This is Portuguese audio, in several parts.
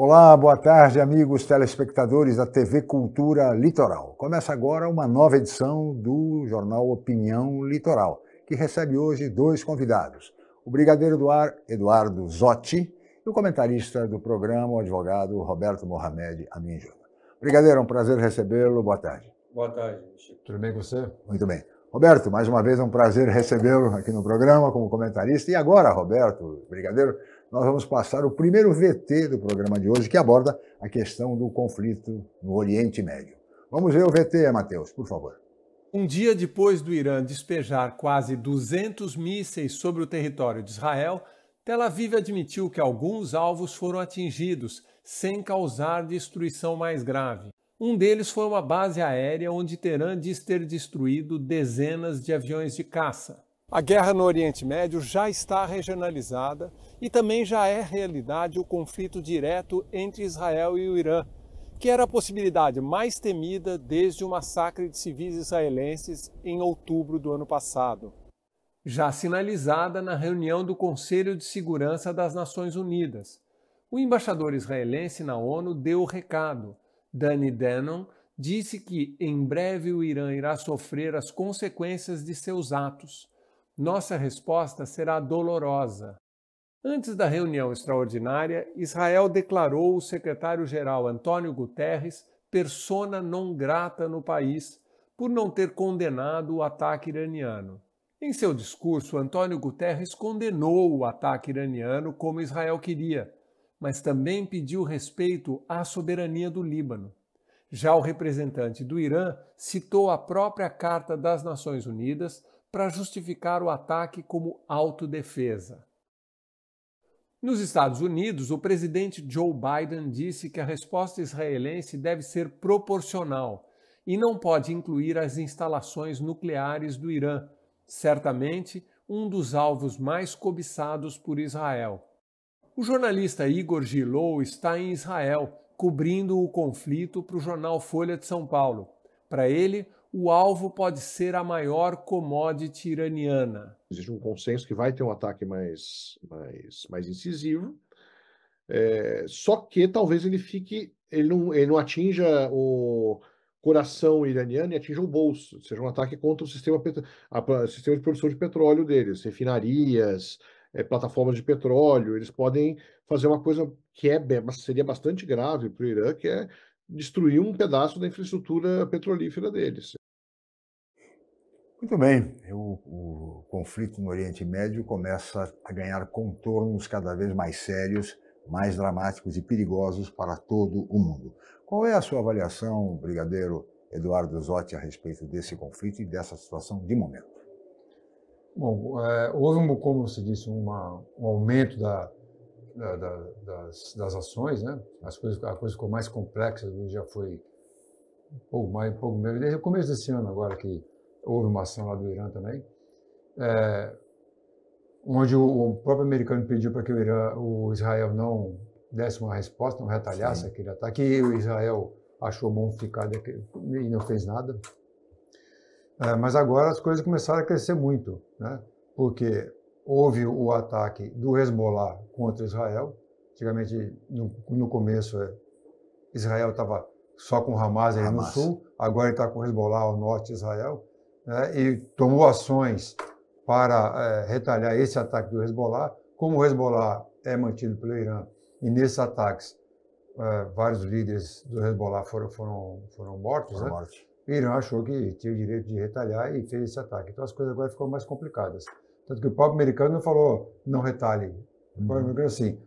Olá, boa tarde, amigos telespectadores da TV Cultura Litoral. Começa agora uma nova edição do jornal Opinião Litoral, que recebe hoje dois convidados: o brigadeiro do ar Eduardo Zotti e o comentarista do programa, o advogado Roberto Mohamed Amin Brigadeiro, é um prazer recebê-lo. Boa tarde. Boa tarde, Chico. Tudo bem com você? Muito bem. Roberto, mais uma vez é um prazer recebê-lo aqui no programa como comentarista. E agora, Roberto, brigadeiro, nós vamos passar o primeiro VT do programa de hoje, que aborda a questão do conflito no Oriente Médio. Vamos ver o VT, Matheus, por favor. Um dia depois do Irã despejar quase 200 mísseis sobre o território de Israel, Tel Aviv admitiu que alguns alvos foram atingidos, sem causar destruição mais grave. Um deles foi uma base aérea onde Teherã diz ter destruído dezenas de aviões de caça. A guerra no Oriente Médio já está regionalizada e também já é realidade o conflito direto entre Israel e o Irã, que era a possibilidade mais temida desde o massacre de civis israelenses em outubro do ano passado. Já sinalizada na reunião do Conselho de Segurança das Nações Unidas, o embaixador israelense na ONU deu o recado. Danny Dannon disse que em breve o Irã irá sofrer as consequências de seus atos nossa resposta será dolorosa. Antes da reunião extraordinária, Israel declarou o secretário-geral Antônio Guterres persona non grata no país por não ter condenado o ataque iraniano. Em seu discurso, Antônio Guterres condenou o ataque iraniano como Israel queria, mas também pediu respeito à soberania do Líbano. Já o representante do Irã citou a própria Carta das Nações Unidas para justificar o ataque como autodefesa. Nos Estados Unidos, o presidente Joe Biden disse que a resposta israelense deve ser proporcional e não pode incluir as instalações nucleares do Irã, certamente um dos alvos mais cobiçados por Israel. O jornalista Igor Gilou está em Israel, cobrindo o conflito para o jornal Folha de São Paulo. Para ele, o alvo pode ser a maior commodity iraniana. Existe um consenso que vai ter um ataque mais, mais, mais incisivo, é, só que talvez ele fique, ele não, ele não atinja o coração iraniano e atinja o bolso, seja um ataque contra o sistema, a, sistema de produção de petróleo deles, refinarias, é, plataformas de petróleo, eles podem fazer uma coisa que é, seria bastante grave para o Irã, que é destruiu um pedaço da infraestrutura petrolífera deles. Muito bem, o, o, conflito no Oriente Médio começa a ganhar contornos cada vez mais sérios, mais dramáticos e perigosos para todo o mundo. Qual é a sua avaliação, Brigadeiro Eduardo Zotti, a respeito desse conflito e dessa situação de momento? Bom, é, houve, um, como você disse, uma, um aumento da, da, da, das, das, ações, né? As coisas, a coisa ficou mais complexa já foi um pouco mais, um pouco menos. Desde o começo desse ano agora que houve uma ação lá do Irã também, é, onde o, o, próprio americano pediu para que o, Irã, o Israel não desse uma resposta, não retalhasse Sim. aquele ataque, e o Israel achou bom ficar e não fez nada. É, mas agora as coisas começaram a crescer muito, né? porque houve o ataque do Hezbollah contra Israel. Antigamente, no, no começo, é, Israel estava só com Hamas aí Hamas. no sul, agora está com Hezbollah ao norte de Israel, né, e tomou ações para é, retalhar esse ataque do Hezbollah. Como o Hezbollah é mantido pelo Irã, e nesses ataques é, vários líderes do Hezbollah foram, foram, foram mortos, foram né? mortos. O Irã achou que tinha o direito de retalhar e fez esse ataque. Então as coisas agora ficam mais complicadas. Tanto que o próprio americano não falou não retalhe. O próprio uhum. americano é assim,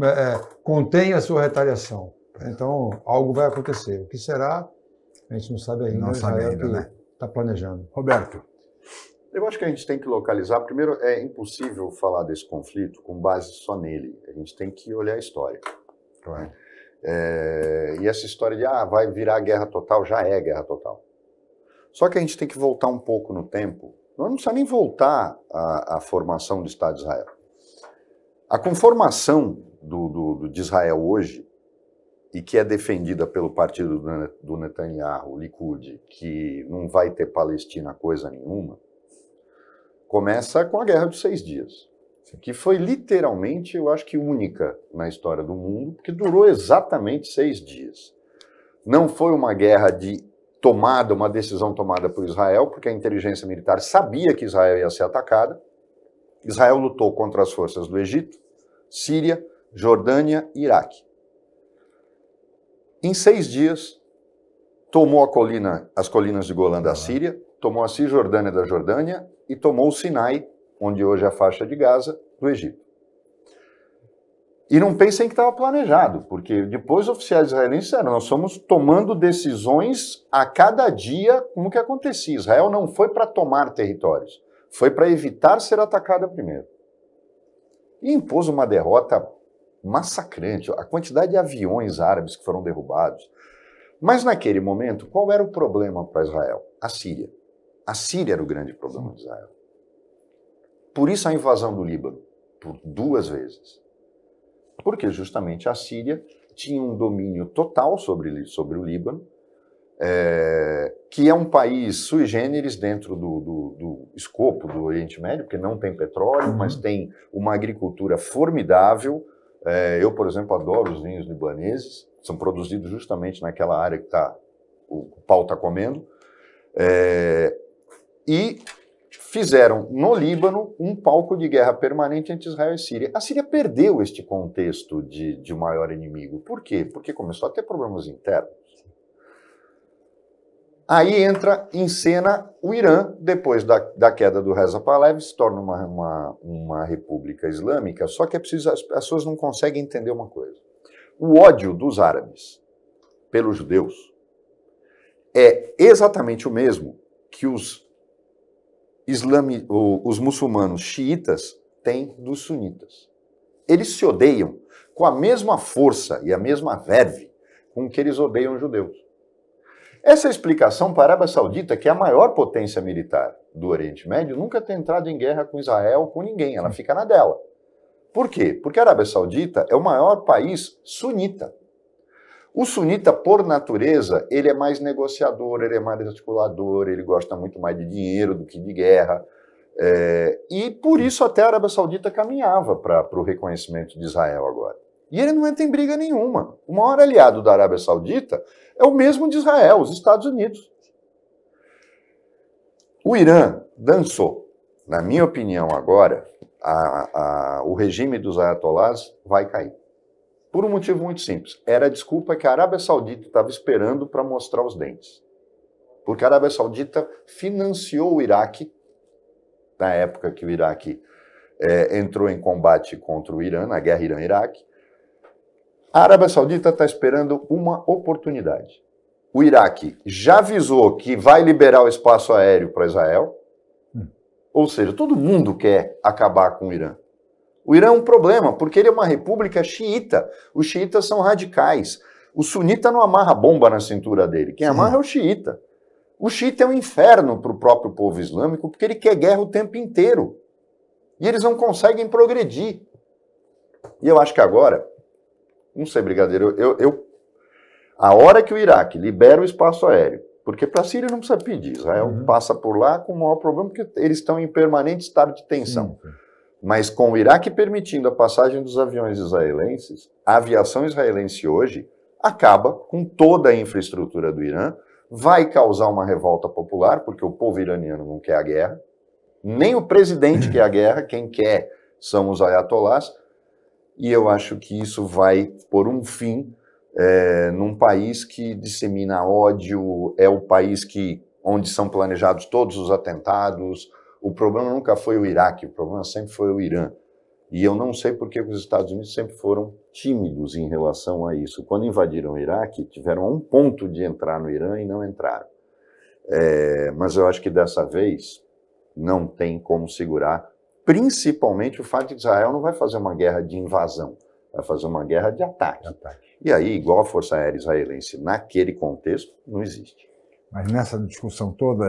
é, é, contém a sua retaliação. Então, algo vai acontecer. O que será, a gente não sabe ainda. Não sabe é ainda, né? Está planejando. Roberto. Eu acho que a gente tem que localizar. Primeiro, é impossível falar desse conflito com base só nele. A gente tem que olhar a história. Claro. É, e essa história de ah, vai virar guerra total, já é guerra total. Só que a gente tem que voltar um pouco no tempo nós não precisamos nem voltar à, à formação do Estado de Israel. A conformação do, do, de Israel hoje, e que é defendida pelo partido do Netanyahu, o Likud, que não vai ter Palestina coisa nenhuma, começa com a Guerra dos Seis Dias, que foi literalmente, eu acho que única na história do mundo, porque durou exatamente seis dias. Não foi uma guerra de tomada, uma decisão tomada por Israel, porque a inteligência militar sabia que Israel ia ser atacada. Israel lutou contra as forças do Egito, Síria, Jordânia e Iraque. Em seis dias, tomou colina, as colinas de Golã da Síria, tomou a Cisjordânia da Jordânia e tomou o Sinai, onde hoje é a faixa de Gaza, do Egito. E não pensem que estava planejado, porque depois os oficiais israelenses disseram: nós estamos tomando decisões a cada dia como que acontecia. Israel não foi para tomar territórios, foi para evitar ser atacada primeiro. E impôs uma derrota massacrante, a quantidade de aviões árabes que foram derrubados. Mas naquele momento, qual era o problema para Israel? A Síria. A Síria era o grande problema de Israel. Por isso a invasão do Líbano, por duas vezes. Porque justamente a Síria tinha um domínio total sobre, sobre o Líbano, é, que é um país sui generis dentro do, do, do, escopo do Oriente Médio, porque não tem petróleo, uhum. mas tem uma agricultura formidável. É, eu, por exemplo, adoro os vinhos libaneses, são produzidos justamente naquela área que tá, o, o pau está comendo. É, e fizeram no Líbano um palco de guerra permanente entre Israel e Síria. A Síria perdeu este contexto de, de maior inimigo. Por quê? Porque começou a ter problemas internos. Aí entra em cena o Irã, depois da, da queda do Reza Pahlavi, se torna uma, uma, uma república islâmica, só que é preciso, as pessoas não conseguem entender uma coisa. O ódio dos árabes pelos judeus é exatamente o mesmo que os islami, os muçulmanos xiitas têm dos sunitas. Eles se odeiam com a mesma força e a mesma verve com que eles odeiam os judeus. Essa explicação para a Arábia Saudita, que é a maior potência militar do Oriente Médio, nunca tem entrado em guerra com Israel, ou com ninguém, ela fica na dela. Por quê? Porque a Arábia Saudita é o maior país sunita o sunita, por natureza, ele é mais negociador, ele é mais articulador, ele gosta muito mais de dinheiro do que de guerra. É, e por isso até a Arábia Saudita caminhava para o reconhecimento de Israel agora. E ele não entra em briga nenhuma. O maior aliado da Arábia Saudita é o mesmo de Israel, os Estados Unidos. O Irã dançou. Na minha opinião, agora, a, a, o regime dos ayatolás vai cair. Por um motivo muito simples. Era a desculpa que a Arábia Saudita estava esperando para mostrar os dentes. Porque a Arábia Saudita financiou o Iraque, na época que o Iraque é, entrou em combate contra o Irã, na guerra Irã-Iraque. A Arábia Saudita está esperando uma oportunidade. O Iraque já avisou que vai liberar o espaço aéreo para Israel, hum. ou seja, todo mundo quer acabar com o Irã. O Irã é um problema, porque ele é uma república xiita. Os xiitas são radicais. O sunita não amarra bomba na cintura dele. Quem amarra é o xiita. O xiita é um inferno para o próprio povo islâmico, porque ele quer guerra o tempo inteiro. E eles não conseguem progredir. E eu acho que agora, não sei, Brigadeiro, eu, eu a hora que o Iraque libera o espaço aéreo, porque para a Síria não precisa pedir, Israel uhum. passa por lá com o maior problema, porque eles estão em permanente estado de tensão. Uhum. Mas com o Iraque permitindo a passagem dos aviões israelenses, a aviação israelense hoje acaba com toda a infraestrutura do Irã, vai causar uma revolta popular, porque o povo iraniano não quer a guerra, nem o presidente quer a guerra, quem quer são os ayatolás, e eu acho que isso vai por um fim é, num país que dissemina ódio, é o país que onde são planejados todos os atentados, o problema nunca foi o Iraque, o problema sempre foi o Irã. E eu não sei por que os Estados Unidos sempre foram tímidos em relação a isso. Quando invadiram o Iraque, tiveram um ponto de entrar no Irã e não entraram. É, mas eu acho que dessa vez não tem como segurar, principalmente o fato de Israel não vai fazer uma guerra de invasão, vai fazer uma guerra de ataque. De ataque. E aí, igual a Força Aérea Israelense naquele contexto, não existe. Mas nessa discussão toda,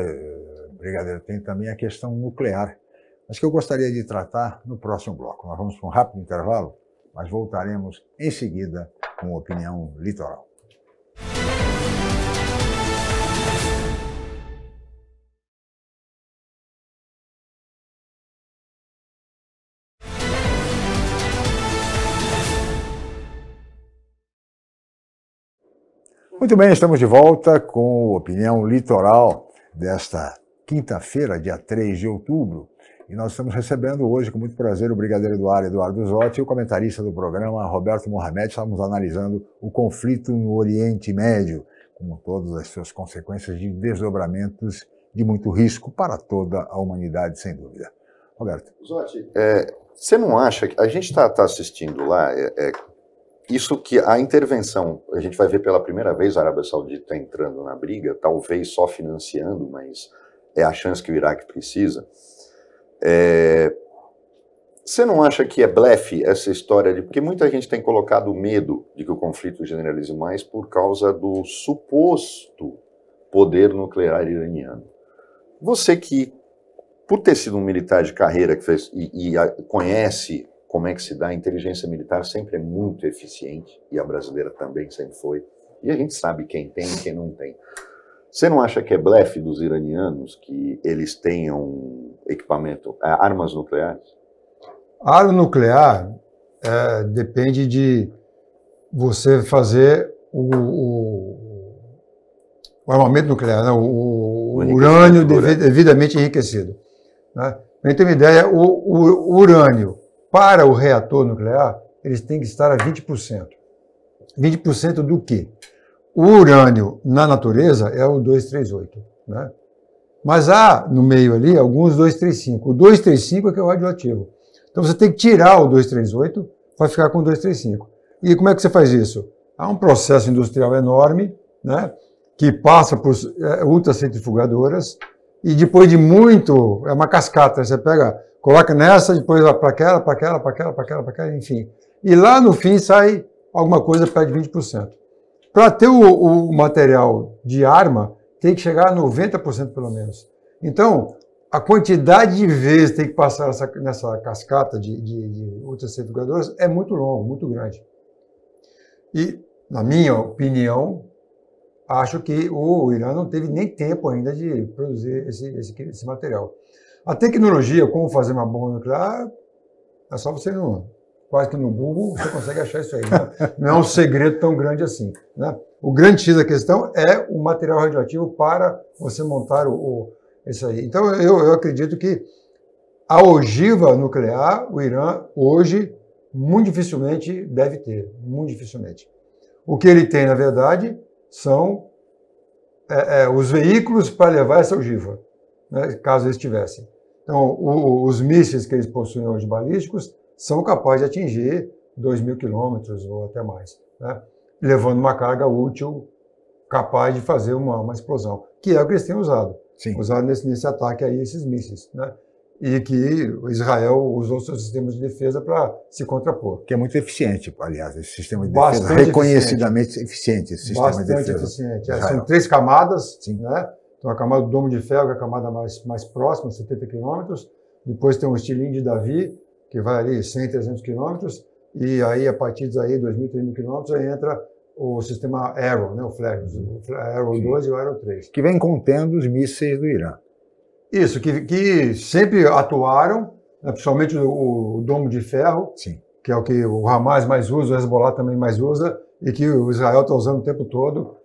Brigadeiro, tem também a questão nuclear, mas que eu gostaria de tratar no próximo bloco. Nós vamos para um rápido intervalo, mas voltaremos em seguida com Opinião Litoral. Muito bem, estamos de volta com Opinião Litoral desta quinta-feira, dia 3 de outubro, e nós estamos recebendo hoje, com muito prazer, o Brigadeiro Eduardo Zotti, e o comentarista do programa, Roberto Mohamed. Estamos analisando o conflito no Oriente Médio, com todas as suas consequências de desdobramentos de muito risco para toda a humanidade, sem dúvida. Roberto. Zotti, é, você não acha que. A gente está tá assistindo lá. É, é, isso que a intervenção, a gente vai ver pela primeira vez a Arábia Saudita entrando na briga, talvez só financiando, mas é a chance que o Iraque precisa. É... Você não acha que é blefe essa história de. Porque muita gente tem colocado medo de que o conflito generalize mais por causa do suposto poder nuclear iraniano. Você que, por ter sido um militar de carreira que fez, e, e a, conhece como é que se dá, a inteligência militar sempre é muito eficiente, e a brasileira também sempre foi, e a gente sabe quem tem e quem não tem. Você não acha que é blefe dos iranianos que eles tenham equipamento, é, armas nucleares? A arma nuclear é, depende de você fazer o, o, o armamento nuclear, né? o, o urânio devidamente enriquecido. Né? Para ter uma ideia, o, urânio para o reator nuclear, eles têm que estar a 20%. 20% do quê? O urânio na natureza é o 238, né? Mas há no meio ali alguns 235. O 235 é que é o radioativo. Então você tem que tirar o 238 para ficar com o 235. E como é que você faz isso? Há um processo industrial enorme, né? Que passa por é, ultracentrifugadoras e depois de muito, é uma cascata, você pega, coloca nessa, depois para aquela, para aquela, para aquela, para aquela, para aquela, enfim. E lá no fim sai alguma coisa perto de 20%. Para ter o, o, material de arma, tem que chegar a 90% pelo menos. Então, a quantidade de vezes que tem que passar essa, nessa cascata de, de, de outras certificadoras é muito longo, muito grande. E, na minha opinião, acho que o Irã não teve nem tempo ainda de produzir esse, esse, esse material. A tecnologia, como fazer uma bomba nuclear, é só você não quase que no Google você consegue achar isso aí. Né? Não é um segredo tão grande assim. Né? O grande X da questão é o material radioativo para você montar o, o isso aí. Então eu, eu acredito que a ogiva nuclear, o Irã hoje muito dificilmente deve ter, muito dificilmente. O que ele tem, na verdade, são é, é, os veículos para levar essa ogiva, né, caso eles tivessem. Então, o, os mísseis que eles possuem hoje balísticos são capazes de atingir 2 mil quilômetros ou até mais, né? levando uma carga útil capaz de fazer uma, uma, explosão, que é o que eles têm usado, Sim. usado nesse, nesse ataque aí esses mísseis, né? e que Israel usou seus sistemas de defesa para se contrapor. Que é muito eficiente, aliás, esse sistema de Bastante defesa, reconhecidamente eficiente, eficiente esse sistema Bastante de defesa. eficiente, é, são três camadas, Sim. né? Então, a camada do Domo de Ferro é a camada mais, mais próxima, 70 quilômetros. Depois tem o estilinho de Davi, que vai ali 100, 300 quilômetros, e aí a partir daí, 2.000, 3.000 quilômetros, entra o sistema Arrow, né, o Flash, o uhum. Arrow 2 e o Arrow 3. Que vem contendo os mísseis do Irã. Isso, que, que sempre atuaram, né, principalmente o, o, Domo de Ferro, Sim. que é o que o Hamas mais usa, o Hezbollah também mais usa, e que o Israel está usando o tempo todo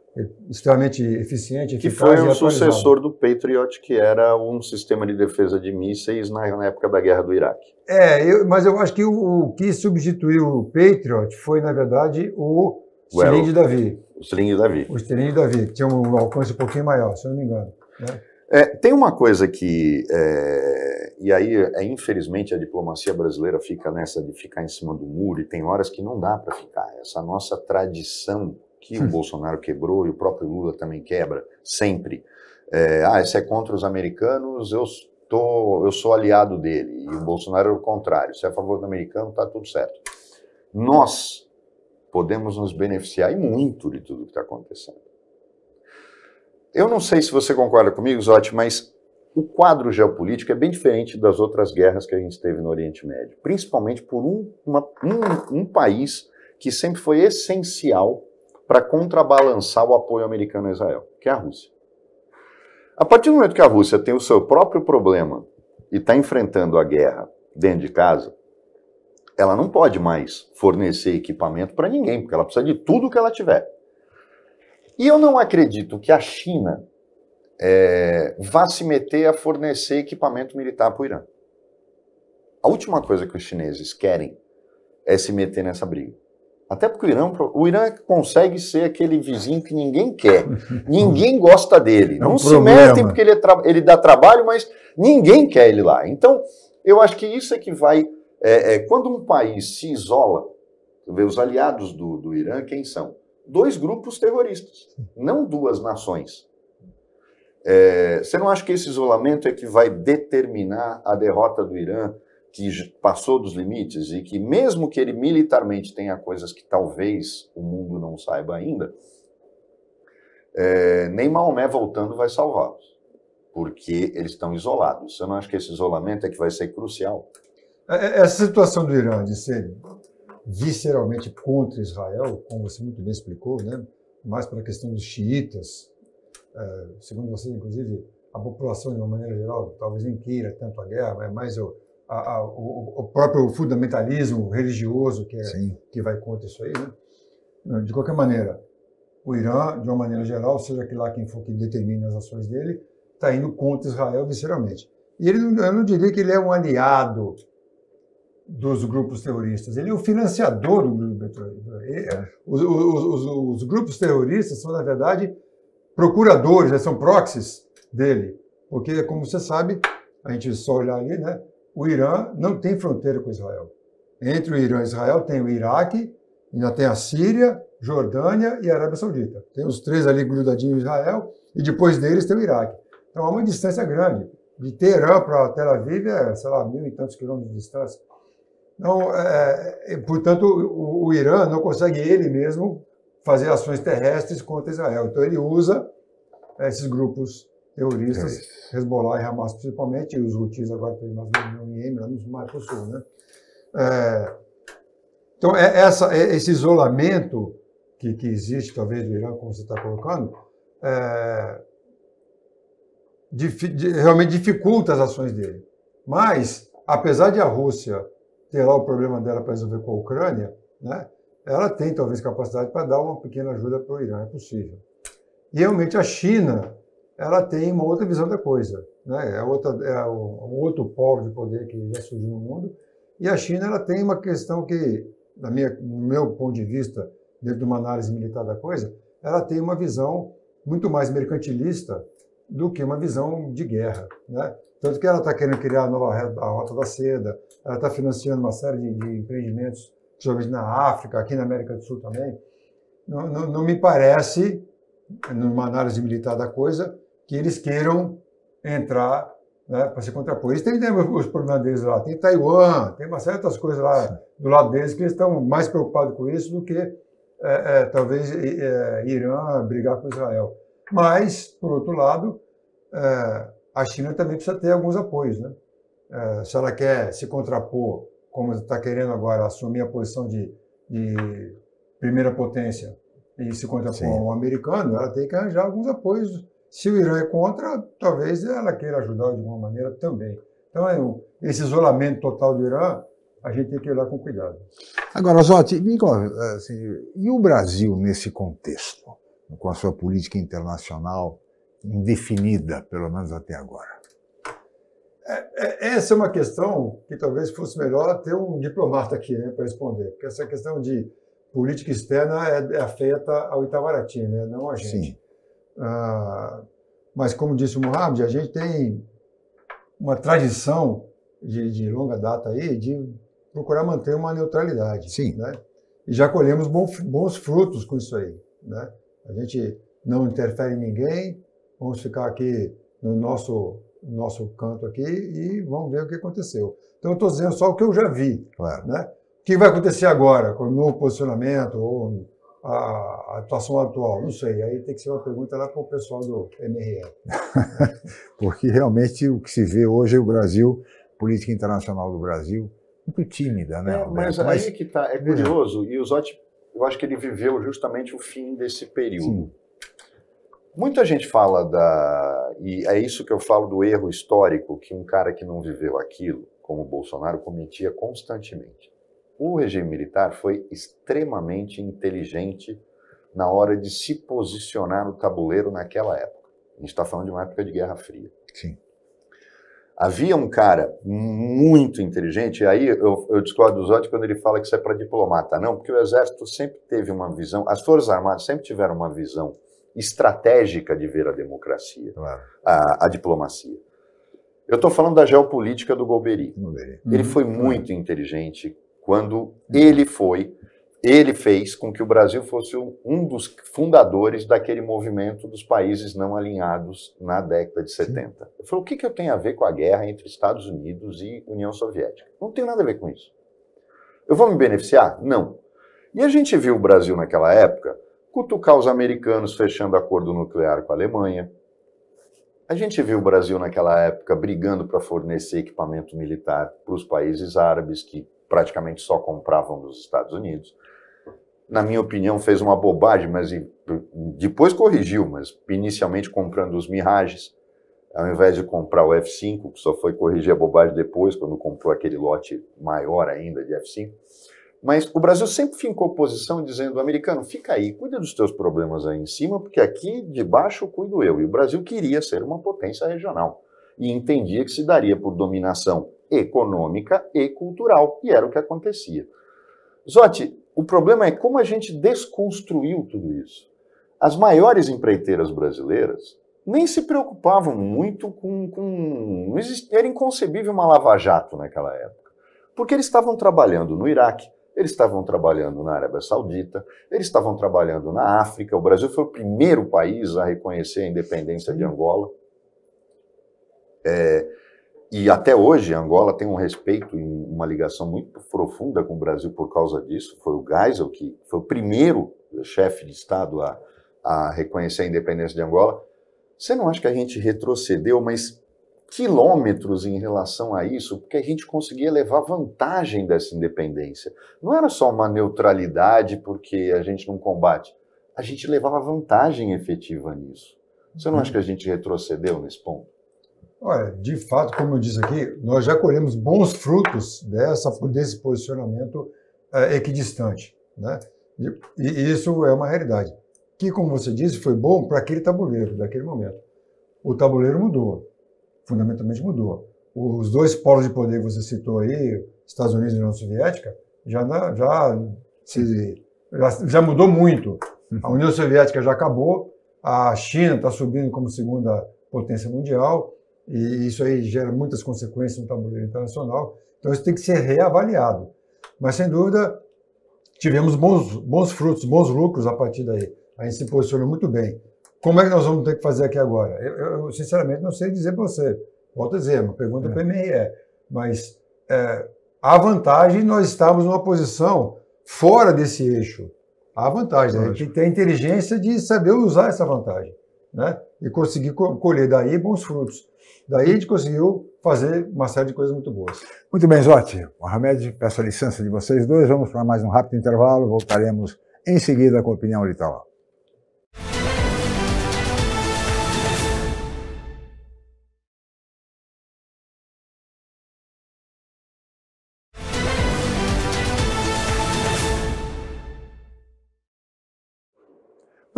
extremamente eficiente, Que foi o sucessor do Patriot, que era um sistema de defesa de mísseis na, na época da guerra do Iraque. É, eu, mas eu acho que o, o, que substituiu o Patriot foi, na verdade, o well, Sling de Davi. O Sling de Davi. O Sling de Davi, que tinha um alcance um pouquinho maior, se eu não me engano. Né? É, tem uma coisa que, é, e aí, é, infelizmente, a diplomacia brasileira fica nessa de ficar em cima do muro, e tem horas que não dá para ficar. Essa nossa tradição que o hum. Bolsonaro quebrou e o próprio Lula também quebra, sempre. É, ah, esse é contra os americanos, eu, tô, eu sou aliado dele. E o Bolsonaro é o contrário. Se é a favor do americano, está tudo certo. Nós podemos nos beneficiar e muito de tudo que está acontecendo. Eu não sei se você concorda comigo, Zotti, mas o quadro geopolítico é bem diferente das outras guerras que a gente teve no Oriente Médio, principalmente por um, uma, um, um país que sempre foi essencial para contrabalançar o apoio americano a Israel, que é a Rússia. A partir do momento que a Rússia tem o seu próprio problema e está enfrentando a guerra dentro de casa, ela não pode mais fornecer equipamento para ninguém, porque ela precisa de tudo que ela tiver. E eu não acredito que a China é, vá se meter a fornecer equipamento militar para o Irã. A última coisa que os chineses querem é se meter nessa briga. Até porque o Irã, é o Irã consegue ser aquele vizinho que ninguém quer. Ninguém gosta dele. É um não problema. se metem porque ele, é ele, dá trabalho, mas ninguém quer ele lá. Então, eu acho que isso é que vai. É, é, quando um país se isola, os aliados do, do Irã, quem são? Dois grupos terroristas, não duas nações. É, você não acha que esse isolamento é que vai determinar a derrota do Irã que passou dos limites e que, mesmo que ele militarmente tenha coisas que talvez o mundo não saiba ainda, é, nem Maomé voltando vai salvá-los, porque eles estão isolados. Eu não acho que esse isolamento é que vai ser crucial. É, é, essa situação do Irã de ser visceralmente contra Israel, como você muito bem explicou, né? mais pela questão dos xiitas, é, segundo você, inclusive, a população, de uma maneira geral, talvez nem queira tanto a guerra, mas é mais o, a, a, o, o, próprio fundamentalismo religioso que, é, que vai contra isso aí. Né? De qualquer maneira, o Irã, de uma maneira geral, seja que lá quem for que determine as ações dele, está indo contra Israel visceralmente. E ele, eu não diria que ele é um aliado dos grupos terroristas, ele é o financiador do grupo terrorista. É. Os, os, os, grupos terroristas são, na verdade, procuradores, né? são proxies dele, porque, como você sabe, a gente só olhar ali, né? o Irã não tem fronteira com Israel. Entre o Irã e Israel tem o Iraque, ainda tem a Síria, Jordânia e Arábia Saudita. Tem os três ali grudadinhos em Israel e depois deles tem o Iraque. Então há uma distância grande. De Teherã para Tel Aviv é, sei lá, mil e tantos quilômetros de distância. Então, é, é portanto, o, o Irã não consegue ele mesmo fazer ações terrestres contra Israel. Então ele usa é, esses grupos terroristas, é Hezbollah e Hamas principalmente, e os Houthis agora tem mais no Iêmen, lá no Mar do Sul. Né? É, então, é, essa, é esse isolamento que, que, existe, talvez, do Irã, como você está colocando, é, realmente dificulta as ações dele. Mas, apesar de a Rússia ter lá o problema dela para resolver com a Ucrânia, né, ela tem talvez capacidade para dar uma pequena ajuda para o Irã, é possível. E realmente a China ela tem uma outra visão da coisa, né? é, outra, é um outro polo de poder que já surgiu no mundo, e a China ela tem uma questão que, na minha, no meu ponto de vista, dentro de uma análise militar da coisa, ela tem uma visão muito mais mercantilista do que uma visão de guerra. Né? Tanto que ela está querendo criar a nova a Rota da Seda, ela está financiando uma série de, de, empreendimentos, principalmente na África, aqui na América do Sul também. Não, não, não me parece, numa análise militar da coisa, que eles queiram entrar né, para se contrapor. Isso tem, tem os problemas deles lá, tem Taiwan, tem umas certas coisas lá do lado deles que eles estão mais preocupados com isso do que é, é, talvez é, Irã brigar com Israel. Mas, por outro lado, é, a China também precisa ter alguns apoios. Né? É, se ela quer se contrapor, como está querendo agora, assumir a posição de, de primeira potência e se contrapor Sim. ao americano, ela tem que arranjar alguns apoios se o Irã é contra, talvez ela queira ajudar de alguma maneira também. Então, é esse isolamento total do Irã, a gente tem que olhar com cuidado. Agora, Zotti, assim, e o Brasil nesse contexto, com a sua política internacional indefinida, pelo menos até agora? É, é, essa é uma questão que talvez fosse melhor ter um diplomata aqui né, para responder, porque essa questão de política externa é, afeta ao Itamaraty, né, não a gente. Sim. Ah, mas, como disse o Mohamed, a gente tem uma tradição de, de, longa data aí de procurar manter uma neutralidade. Sim. Né? E já colhemos bons frutos com isso aí. Né? A gente não interfere em ninguém, vamos ficar aqui no nosso, nosso canto aqui e vamos ver o que aconteceu. Então, eu estou dizendo só o que eu já vi. Claro. Né? O que vai acontecer agora com o novo posicionamento ou a atuação atual? Não sei, aí tem que ser uma pergunta lá para o pessoal do MRL. Porque realmente o que se vê hoje é o Brasil, política internacional do Brasil, muito tímida, né? É, mas, mas aí que está, é, é curioso, é. e o Zotti, eu acho que ele viveu justamente o fim desse período. Sim. Muita gente fala da. E é isso que eu falo do erro histórico que um cara que não viveu aquilo, como o Bolsonaro, cometia constantemente o regime militar foi extremamente inteligente na hora de se posicionar no tabuleiro naquela época. A gente está falando de uma época de Guerra Fria. Sim. Havia um cara muito inteligente, e aí eu, eu discordo do Zotti quando ele fala que isso é para diplomata. Não, porque o Exército sempre teve uma visão, as Forças Armadas sempre tiveram uma visão estratégica de ver a democracia, claro. a, a, diplomacia. Eu estou falando da geopolítica do Golbery. Ele uhum. foi muito inteligente quando uhum. ele foi, ele fez com que o Brasil fosse um dos fundadores daquele movimento dos países não alinhados na década de 70. Ele Eu falei, o que, que eu tenho a ver com a guerra entre Estados Unidos e União Soviética? Não tem nada a ver com isso. Eu vou me beneficiar? Não. E a gente viu o Brasil naquela época cutucar os americanos fechando acordo nuclear com a Alemanha. A gente viu o Brasil naquela época brigando para fornecer equipamento militar para os países árabes que praticamente só compravam dos Estados Unidos. Na minha opinião, fez uma bobagem, mas depois corrigiu, mas inicialmente comprando os Mirages, ao invés de comprar o F5, que só foi corrigir a bobagem depois, quando comprou aquele lote maior ainda de F5. Mas o Brasil sempre fincou posição dizendo, americano, fica aí, cuida dos teus problemas aí em cima, porque aqui de baixo cuido eu. E o Brasil queria ser uma potência regional e entendia que se daria por dominação econômica e cultural, e era o que acontecia. Zotti, o problema é como a gente desconstruiu tudo isso. As maiores empreiteiras brasileiras nem se preocupavam muito com. com era inconcebível uma lava-jato naquela época. Porque eles estavam trabalhando no Iraque, eles estavam trabalhando na Arábia Saudita, eles estavam trabalhando na África. O Brasil foi o primeiro país a reconhecer a independência de Angola. É, e até hoje, Angola tem um respeito e uma ligação muito profunda com o Brasil por causa disso. Foi o Geisel que foi o primeiro chefe de Estado a, a reconhecer a independência de Angola. Você não acha que a gente retrocedeu, mas quilômetros em relação a isso, porque a gente conseguia levar vantagem dessa independência. Não era só uma neutralidade porque a gente não combate. A gente levava vantagem efetiva nisso. Você não uhum. acha que a gente retrocedeu nesse ponto? Olha, de fato, como eu disse aqui, nós já colhemos bons frutos dessa, desse posicionamento eh, equidistante. Né? E, e, isso é uma realidade. Que, como você disse, foi bom para aquele tabuleiro, daquele momento. O tabuleiro mudou, fundamentalmente mudou. Os dois polos de poder que você citou aí, Estados Unidos e União Soviética, já, já, se, já, já mudou muito. Uhum. A União Soviética já acabou, a China está subindo como segunda potência mundial, e isso aí gera muitas consequências no tabuleiro internacional. Então isso tem que ser reavaliado. Mas sem dúvida tivemos bons, bons frutos, bons lucros a partir daí. A gente se posicionou muito bem. Como é que nós vamos ter que fazer aqui agora? Eu, eu sinceramente não sei dizer para você. Volto a dizer, é uma pergunta é. para o MRE. É. Mas é, a vantagem nós estamos numa posição fora desse eixo. A vantagem, né? a que tem a inteligência de saber usar essa vantagem. Né? e conseguir colher daí bons frutos. Daí a gente conseguiu fazer uma série de coisas muito boas. Muito bem, Zotti. Mohamed, peço a licença de vocês dois. Vamos para mais um rápido intervalo. Voltaremos em seguida com a opinião litoral.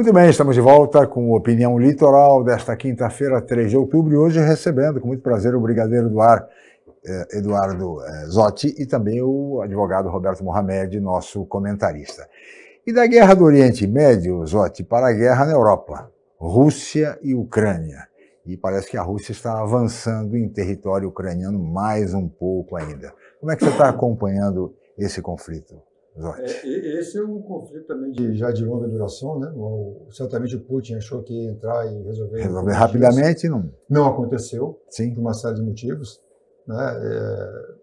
Muito bem, estamos de volta com Opinião Litoral desta quinta-feira, 3 de outubro, e hoje recebendo com muito prazer o Brigadeiro do Ar, eh, Eduardo eh, Zotti, e também o advogado Roberto Mohamed, nosso comentarista. E da guerra do Oriente Médio, Zotti, para a guerra na Europa, Rússia e Ucrânia. E parece que a Rússia está avançando em território ucraniano mais um pouco ainda. Como é que você está acompanhando esse conflito? Exato. É, esse é um conflito também de... já de longa duração, né? O, certamente o Putin achou que ia entrar e resolver. Resolver rapidamente, não. Não aconteceu, Sim. por uma série de motivos, né? É,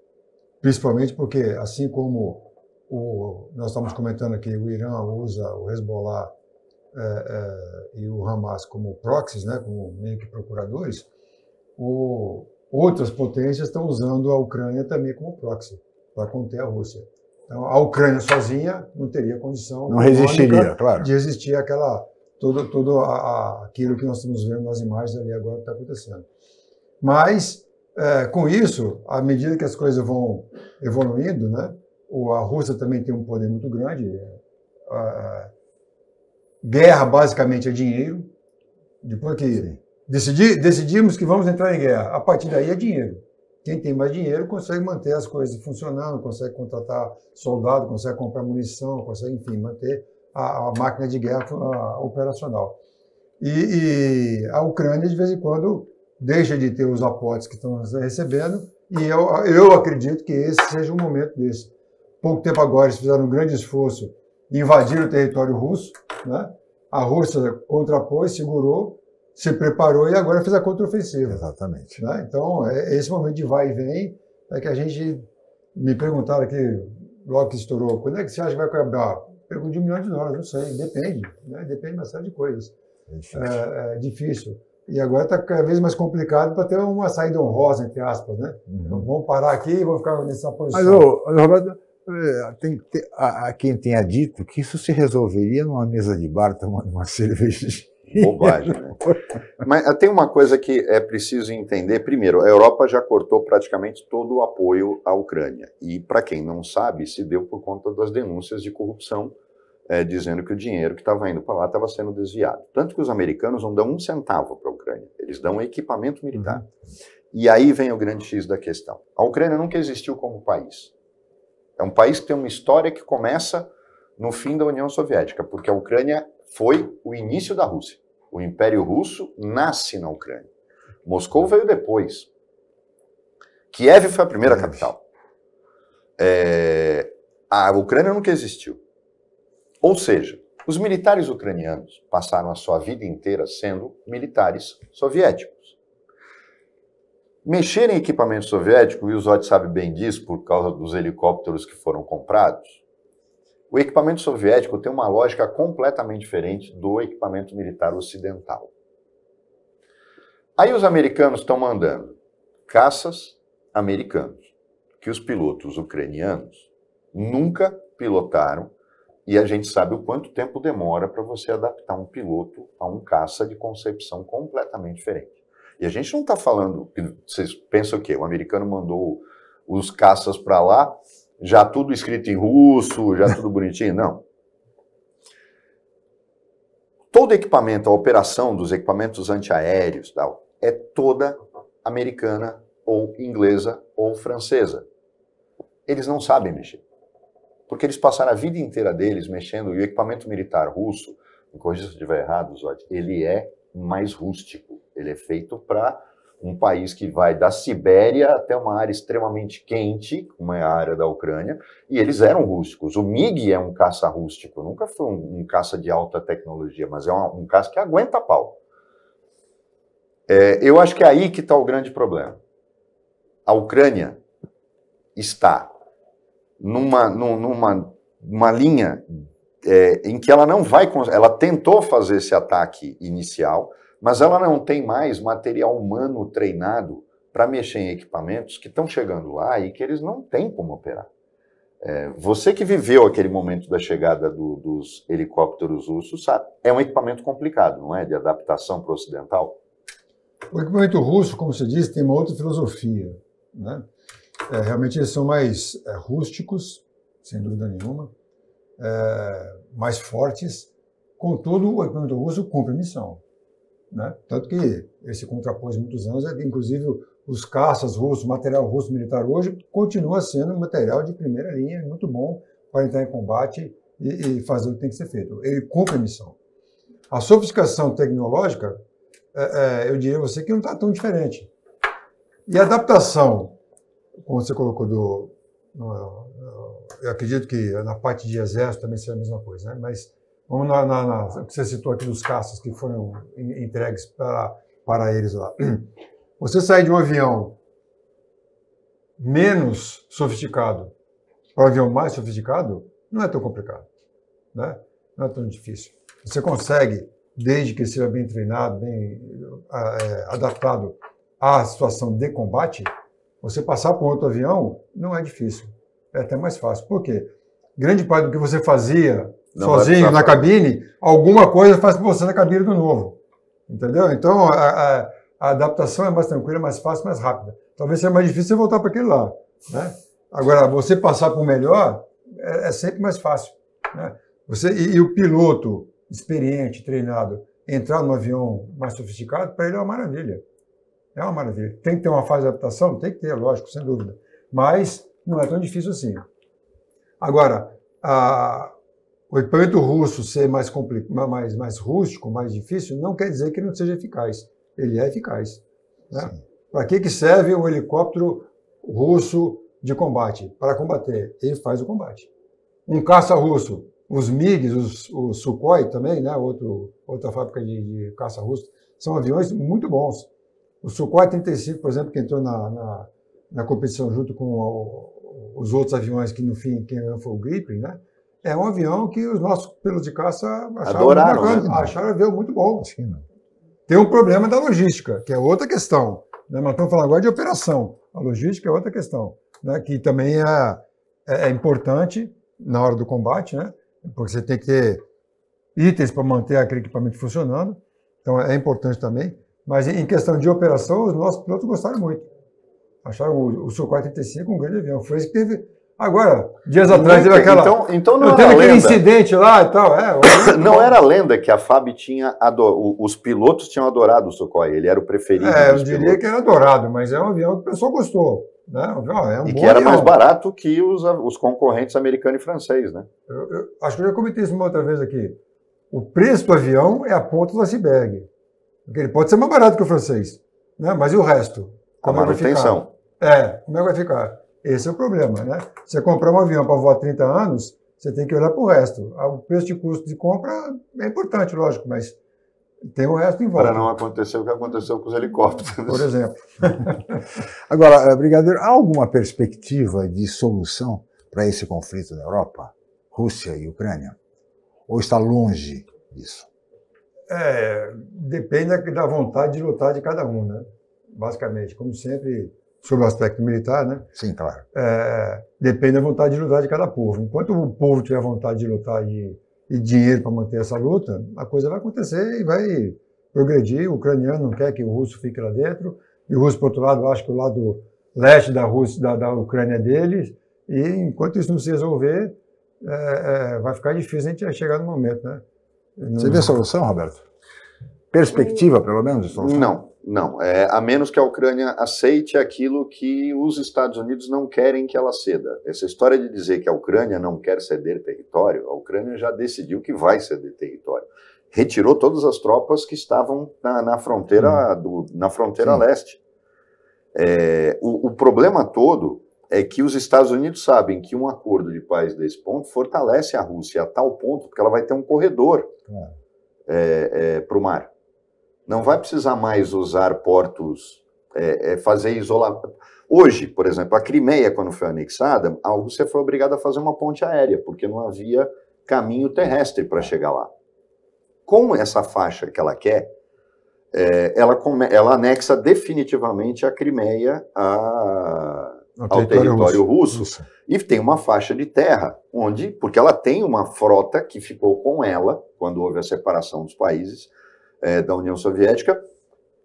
principalmente porque, assim como o, nós estamos comentando aqui, o Irã usa o Hezbollah é, é e o Hamas como proxies, né? Como meio que procuradores, o, outras potências estão usando a Ucrânia também como proxy para conter a Rússia. Então, a Ucrânia sozinha não teria condição. Não resistiria, claro. De resistir àquela, todo, a, a, aquilo que nós estamos vendo nas imagens ali agora que está acontecendo. Mas, é, com isso, à medida que as coisas vão evoluindo, né, a Rússia também tem um poder muito grande. É, a guerra, basicamente, é dinheiro. Depois que decidimos que vamos entrar em guerra, a partir daí é dinheiro. Quem tem mais dinheiro consegue manter as coisas funcionando, consegue contratar soldado, consegue comprar munição, consegue, enfim, manter a, a máquina de guerra a, operacional. E, e, a Ucrânia, de vez em quando, deixa de ter os aportes que estão recebendo, e eu, eu acredito que esse seja um momento desse. Pouco tempo agora, eles fizeram um grande esforço, invadir o território russo, né? a Rússia contrapôs, segurou, se preparou e agora fez a contraofensiva. Exatamente. Né? Então, é esse momento de vai e vem é que a gente. Me perguntaram aqui, logo que estourou, quando é que você acha que vai acabar? Pergunto de um milhão de dólares, não sei, depende. Né? Depende de uma série de coisas. É difícil. É, é difícil. E agora está cada vez mais complicado para ter uma saída honrosa, entre aspas, né? Uhum. Então, vamos parar aqui e vou ficar nessa posição. Mas, ô, Roberto, é, tem, a, a, quem tenha dito que isso se resolveria numa mesa de bar tomando uma cerveja bobagem. Né? Mas ah, tem uma coisa que é preciso entender. Primeiro, a Europa já cortou praticamente todo o apoio à Ucrânia. E, para quem não sabe, se deu por conta das denúncias de corrupção, é, dizendo que o dinheiro que estava indo para lá estava sendo desviado. Tanto que os americanos não dão um centavo para a Ucrânia, eles dão equipamento militar. Uhum. E aí vem o grande X da questão. A Ucrânia nunca existiu como país. É um país que tem uma história que começa no fim da União Soviética, porque a Ucrânia foi o início da Rússia. O Império Russo nasce na Ucrânia. Moscou veio depois. Kiev foi a primeira capital. É, a Ucrânia nunca existiu. Ou seja, os militares ucranianos passaram a sua vida inteira sendo militares soviéticos. Mexer em equipamento soviético, e o Zod sabe bem disso por causa dos helicópteros que foram comprados, o equipamento soviético tem uma lógica completamente diferente do equipamento militar ocidental. Aí os americanos estão mandando caças americanos, que os pilotos ucranianos nunca pilotaram, e a gente sabe o quanto tempo demora para você adaptar um piloto a um caça de concepção completamente diferente. E a gente não está falando, vocês pensam o quê? O americano mandou os caças para lá, já tudo escrito em russo, já tudo bonitinho, não. Todo equipamento, a operação dos equipamentos antiaéreos tal, é toda americana ou inglesa ou francesa. Eles não sabem mexer. Porque eles passaram a vida inteira deles mexendo, e o equipamento militar russo, me corrija se eu estiver errado, Zod, ele é mais rústico. Ele é feito para um país que vai da Sibéria até uma área extremamente quente, como é a área da Ucrânia, e eles eram rústicos. O MiG é um caça rústico, nunca foi um, um caça de alta tecnologia, mas é um caça que aguenta pau. É, eu acho que é aí que está o grande problema. A Ucrânia está numa, numa, numa linha é, em que ela não vai. Ela tentou fazer esse ataque inicial, mas ela não tem mais material humano treinado para mexer em equipamentos que estão chegando lá e que eles não têm como operar. É, você que viveu aquele momento da chegada do, dos helicópteros russos sabe, é um equipamento complicado, não é? De adaptação para o ocidental. O equipamento russo, como você disse, tem uma outra filosofia. Né? É, realmente eles são mais é, rústicos, sem dúvida nenhuma, é, mais fortes. Contudo, o equipamento russo cumpre a missão. Né? Tanto que esse contrapõe muitos anos, inclusive os caças russos, material russo militar hoje, continua sendo um material de primeira linha, muito bom para entrar em combate e, e fazer o que tem que ser feito. Ele cumpre a missão. A sofisticação tecnológica, é, é, eu diria a você que não está tão diferente. E a adaptação, como você colocou, do, é, eu acredito que na parte de exército também seja a mesma coisa, né? mas Vamos na, na, na que você citou aqui dos caças que foram entregues para, para eles lá. Você sair de um avião menos sofisticado para um avião mais sofisticado, não é tão complicado, né? Não é tão difícil. Você consegue, desde que seja bem treinado, bem ah, é, adaptado à situação de combate, você passar para outro avião não é difícil. É até mais fácil. Por quê? Grande parte do que você fazia sozinho na cabine, alguma coisa faz com você na cabine do novo. Entendeu? Então, a, a, a adaptação é mais tranquila, é mais fácil, mais rápida. Talvez seja mais difícil você voltar para aquele lá. Né? Agora, você passar para o melhor é, é, sempre mais fácil. Né? Você, e, e, o piloto experiente, treinado, entrar num avião mais sofisticado, para ele é uma maravilha. É uma maravilha. Tem que ter uma fase de adaptação? Tem que ter, lógico, sem dúvida. Mas não é tão difícil assim. Agora, a, o equipamento russo ser mais, mais, mais rústico, mais difícil, não quer dizer que ele não seja eficaz. Ele é eficaz. Né? Para que, que serve um helicóptero russo de combate? Para combater. Ele faz o combate. Um caça russo, os MiGs, os, Sukhoi também, né? Outro, outra fábrica de, de caça russo, são aviões muito bons. O Sukhoi 35, por exemplo, que entrou na, na, na competição junto com o, os outros aviões que no fim quem ganhou foi o Gripen, né? É um avião que os nossos pilotos de caça acharam muito bacana, né? Ah, acharam avião muito bom. Sim, Tem um problema da logística, que é outra questão. Né? estamos falando agora de operação. A logística é outra questão, né? que também é, é, é importante na hora do combate, né? porque você tem que ter itens para manter aquele equipamento funcionando. Então é importante também. Mas em questão de operação, os nossos pilotos gostaram muito. Acharam o, o Su-435 um grande avião. Foi isso que teve Agora, dias atrás teve então, aquela. Então, então não, não teve aquele lenda. incidente lá e tal. É, não bom. era lenda que a FAB tinha ador... Os pilotos tinham adorado o Sukhoi, ele era o preferido. É, eu diria pilotos. que era adorado, mas é um avião que o pessoal gostou. Né? É um e que era avião. mais barato que os, os concorrentes americano e francês, né? Eu, eu, acho que eu já comentei isso uma outra vez aqui. O preço do avião é a ponta do iceberg. Porque ele pode ser mais barato que o francês, né? mas e o resto? Como a é manutenção. É, como é que vai ficar? Esse é o problema, né? Você comprar um avião para voar 30 anos, você tem que olhar para o resto. Ah, o preço de custo de compra é importante, lógico, mas tem o resto em volta. Para não acontecer o que aconteceu com os helicópteros. Por exemplo. Agora, eh, Brigadeiro, há alguma perspectiva de solução para esse conflito na Europa, Rússia e Ucrânia? Ou está longe disso? É, depende da vontade de lutar de cada um, né? Basicamente, como sempre, sobre o aspecto militar, né? Sim, claro. É, depende da vontade de lutar de cada povo. Enquanto o povo tiver vontade de lutar e, e dinheiro para manter essa luta, a coisa vai acontecer e vai progredir. O ucraniano não quer que o russo fique lá dentro, e o russo, por outro lado, acha que o lado leste da, Rússia, da, da Ucrânia é deles, e enquanto isso não se resolver, é, é, vai ficar difícil a gente chegar no momento, né? Você vê a solução, Roberto? Perspectiva, pelo menos, de solução? Não. Não, é, a menos que a Ucrânia aceite aquilo que os Estados Unidos não querem que ela ceda. Essa história de dizer que a Ucrânia não quer ceder território, a Ucrânia já decidiu que vai ceder território. Retirou todas as tropas que estavam na, na fronteira, do, na fronteira leste. É, o, o problema todo é que os Estados Unidos sabem que um acordo de paz desse ponto fortalece a Rússia a tal ponto que ela vai ter um corredor é, é, é para o mar não vai precisar mais usar portos, é, é fazer isolamento. Hoje, por exemplo, a Crimeia, quando foi anexada, a Rússia foi obrigada a fazer uma ponte aérea, porque não havia caminho terrestre para chegar lá. Com essa faixa que ela quer, é, ela, come, ela anexa definitivamente a Crimeia a, ao território, russo, russo. E tem uma faixa de terra, onde, porque ela tem uma frota que ficou com ela, quando houve a separação dos países, é, da União Soviética,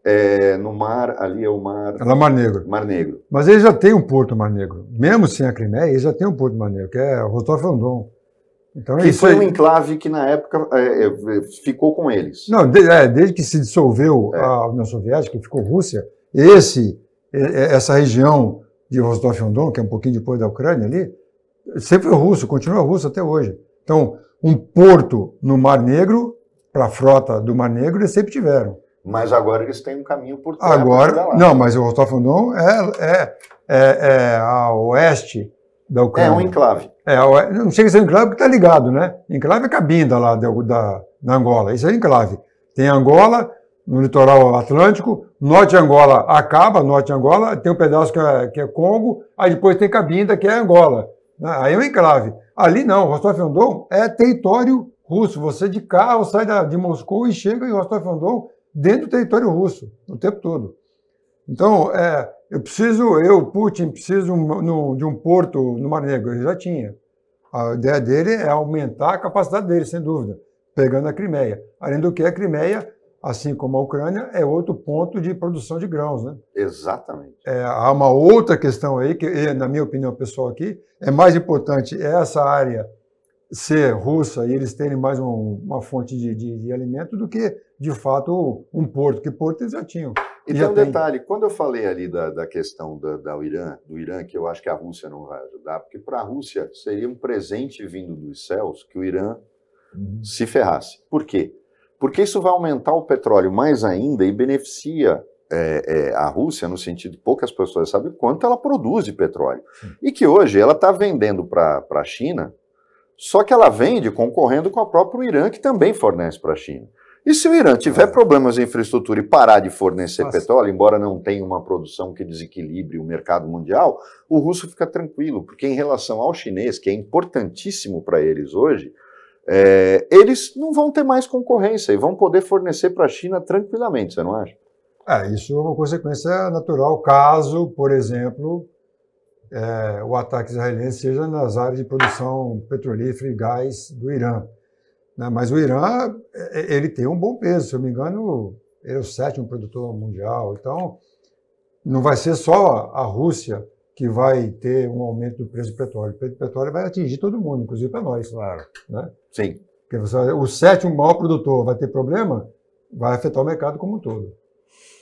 é, no mar, ali é o mar... É Mar Negro. Mar Negro. Mas ele já tem um porto Mar Negro. Mesmo sem a Crimeia, ele já tem um porto Mar Negro, que é Rostov-on-Don. Então, que foi aí. um enclave que, na época, é, é, ficou com eles. Não, de, é, desde que se dissolveu é. a União Soviética, que ficou Rússia, esse, essa região de Rostov-on-Don, que é um pouquinho depois da Ucrânia ali, sempre foi russo, continua russo até hoje. Então, um porto no Mar Negro para a frota do Mar Negro, eles sempre tiveram. Mas agora eles têm um caminho por trás. Agora, não, mas o Rostov-on-Don é, é, é, é, a oeste da Ucrânia. É um enclave. É, não chega a ser é um enclave porque está ligado, né? Enclave é cabinda lá da, da, da Angola, isso é enclave. Tem Angola, no litoral atlântico, norte Angola acaba, norte Angola, tem um pedaço que é, que é Congo, aí depois tem Cabinda, que é Angola. Né? Aí é um enclave. Ali não, Rostov-on-Don é território russo. Você de carro sai da, de Moscou e chega em Rostov-on-Don dentro do território russo o tempo todo. Então, é, eu preciso, eu, Putin, preciso no, de um porto no Mar Negro. Ele já tinha. A ideia dele é aumentar a capacidade dele, sem dúvida, pegando a Crimeia. Além do que, a Crimeia, assim como a Ucrânia, é outro ponto de produção de grãos. Né? Exatamente. É, há uma outra questão aí, que, na minha opinião pessoal aqui, é mais importante é essa área ser russa e eles terem mais um, uma fonte de, de, de, alimento do que, de fato, um porto, que porto eles já tinham. E tem então, um tem. detalhe, quando eu falei ali da, da questão da, da, Irã, do Irã, que eu acho que a Rússia não vai ajudar, porque para a Rússia seria um presente vindo dos céus que o Irã uhum. se ferrasse. Por quê? Porque isso vai aumentar o petróleo mais ainda e beneficia é, é, a Rússia, no sentido de poucas pessoas sabem quanto ela produz de petróleo. Uhum. E que hoje ela está vendendo para a China só que ela vende concorrendo com a própria Irã, que também fornece para a China. E se o Irã tiver é. problemas de infraestrutura e parar de fornecer Nossa. petróleo, embora não tenha uma produção que desequilibre o mercado mundial, o russo fica tranquilo, porque em relação ao chinês, que é importantíssimo para eles hoje, é, eles não vão ter mais concorrência e vão poder fornecer para a China tranquilamente, você não acha? É, isso é uma consequência natural, caso, por exemplo, é, o ataque israelense seja nas áreas de produção petrolífera e gás do Irã. Né? Mas o Irã é, é, ele tem um bom peso, se eu me engano, ele é o sétimo produtor mundial. Então, não vai ser só a Rússia que vai ter um aumento do preço do petróleo. O preço do petróleo vai atingir todo mundo, inclusive para nós. Claro. Né? Sim. Porque você, o sétimo maior produtor vai ter problema, vai afetar o mercado como um todo.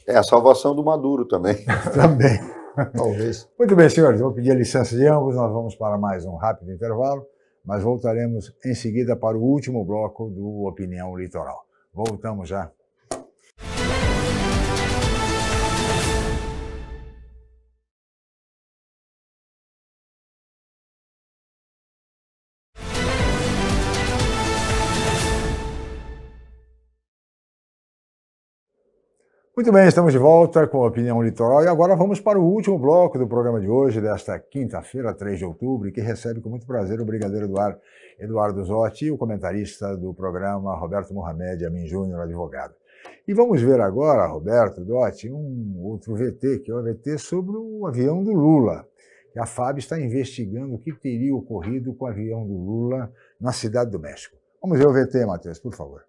É a salvação do Maduro também. também. Talvez. Muito bem, senhores, vou pedir a licença de ambos, nós vamos para mais um rápido intervalo, mas voltaremos em seguida para o último bloco do Opinião Litoral. Voltamos já Muito bem, estamos de volta com a Opinião Litoral e agora vamos para o último bloco do programa de hoje, desta quinta-feira, 3 de outubro, que recebe com muito prazer o brigadeiro Eduardo Eduardo Zotti e o comentarista do programa Roberto Mohamed Amin Júnior, advogado. E vamos ver agora, Roberto Dotti, um outro VT, que é o VT sobre o avião do Lula. A FAB está investigando o que teria ocorrido com o avião do Lula na Cidade do México. Vamos ver o VT, Matheus, por favor.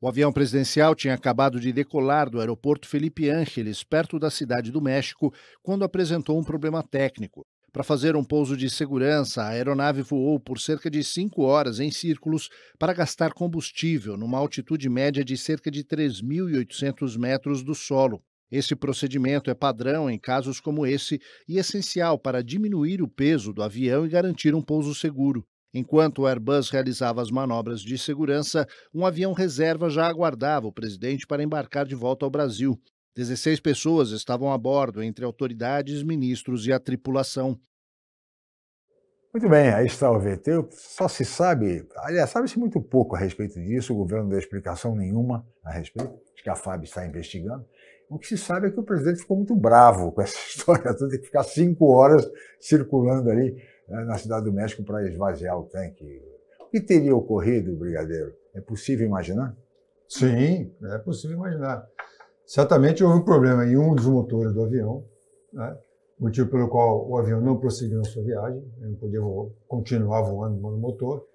O avião presidencial tinha acabado de decolar do aeroporto Felipe Ángeles, perto da cidade do México, quando apresentou um problema técnico. Para fazer um pouso de segurança, a aeronave voou por cerca de cinco horas em círculos para gastar combustível numa altitude média de cerca de 3.800 metros do solo. Esse procedimento é padrão em casos como esse e essencial para diminuir o peso do avião e garantir um pouso seguro. Enquanto o Airbus realizava as manobras de segurança, um avião reserva já aguardava o presidente para embarcar de volta ao Brasil. 16 pessoas estavam a bordo, entre autoridades, ministros e a tripulação. Muito bem, aí está o VT. Só se sabe, aliás, sabe-se muito pouco a respeito disso, o governo não deu explicação nenhuma a respeito, acho que a FAB está investigando. O que se sabe é que o presidente ficou muito bravo com essa história toda, tem que ficar cinco horas circulando ali é, na Cidade do México para esvaziar o tanque. O que teria ocorrido, Brigadeiro? É possível imaginar? Sim, é possível imaginar. Certamente houve um problema em um dos motores do avião, né? motivo pelo qual o avião não prosseguiu na sua viagem, ele não podia voar, continuar voando no motor.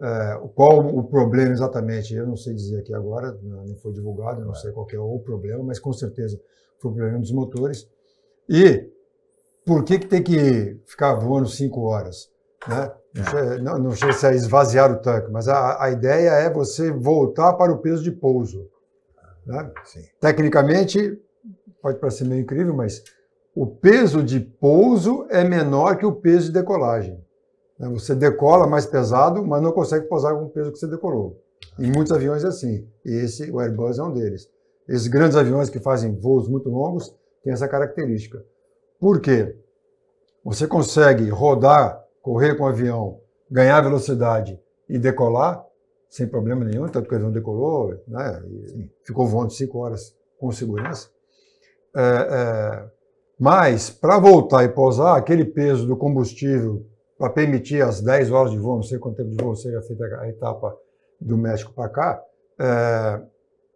É, qual o problema exatamente, eu não sei dizer aqui agora, né, não foi divulgado, não é. sei qual é o problema, mas com certeza foi o problema dos motores. E por que, que tem que ficar voando cinco horas? Né? Não, sei se é esvaziar o tanque, mas a, a ideia é você voltar para o peso de pouso. Né? Tecnicamente, pode parecer meio incrível, mas o peso de pouso é menor que o peso de decolagem. Né? Você decola mais pesado, mas não consegue pousar com o peso que você decolou. Em muitos aviões é assim. E esse, o Airbus é um deles. Esses grandes aviões que fazem voos muito longos têm essa característica. Por quê? Você consegue rodar, correr com o avião, ganhar velocidade e decolar sem problema nenhum, tanto que o avião decolou, né, ficou voando cinco horas com segurança. É, é, mas, para voltar e pousar, aquele peso do combustível para permitir as 10 horas de voo, não sei quanto tempo de voo seja feita a etapa do México para cá, é,